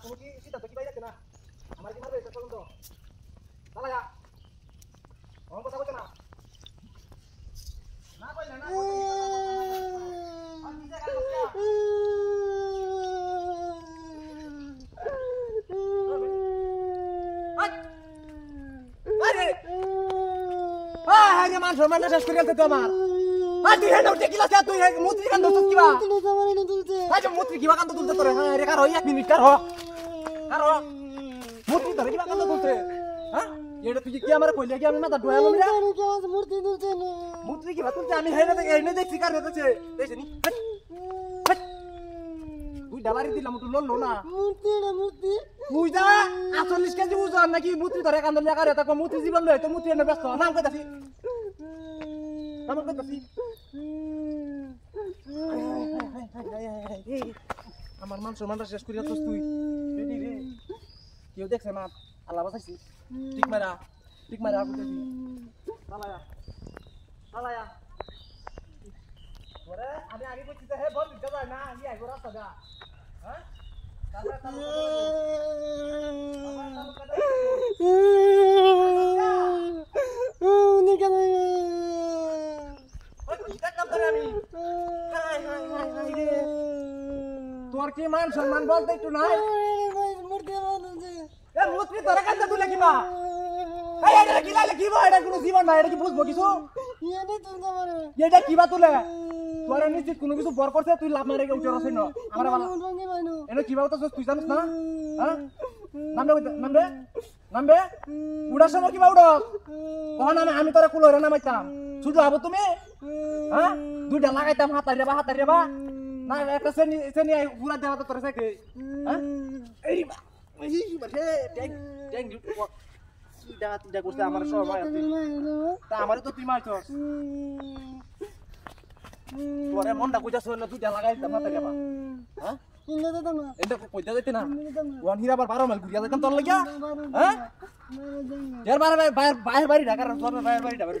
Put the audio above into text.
kumuji sita bagi banyak kena amar kimar besa kolong to salah ya orang kau kena nah kau ini nah kau ini hanya manusia manusia sekian itu amar. আদি হে নউতে কিলা সে তুই হে মুত্রি কান দসুত কিবা আজ মুত্রি কিবা কান তো তুলতে তোরে রে কার হই এক মিনিট কার হ আরো মূর্তি ধরে কিবা কান্দ করতে হ্যাঁ এটা তুই কি আমার কইলে কি আমি মাথা ডোয়া লমি রে মূর্তি তুলছে না মূর্তি কি তুলছে আমি হেরে দেখে এনে দেখছি কার হতেছে দেখছ নি তুই ডালারি দিলাম তুই লল না মূর্তি না মূর্তি তুই যা 48 কেজি ওজন নাকি মূর্তি ধরে কান্দ লাগা রে তা কো মূর্তি জীবন লয় মূর্তি এনে ব্যস্ত নাম কইতাছি নাম আমার মান সম্মানটা শেষ করিয়া তুই কেউ দেখছে না আল্লাহ বাঁচাইছি ঠিক মারা ঠিক মারা আপনি দেখি পালায়া পালায়া আমি আগে হে তোর কি মান সম্মান বলতে একটু নাই আমি তোরা কুলো নামাইতাম শুধু আবো তুমি দুইটা লাগাইতাম হাতারি রেবা হাতারি রেবা না একটা দেওয়া তো তোর সাইকে আমারে তো তুই মারছ তোরে মনটা কইতাছ না তুই যা লাগাই দাম না কেবা হ্যাঁ এটা কইতা যাইতে না ওয়ান হিরা আবার 12 মাইল ঘুরিয়া যাইতাম তোর লাগিয়া হ্যাঁ এর বারে বাইরে বাইরে বাড়ি ঢাকার তোর বাইরে বাড়ি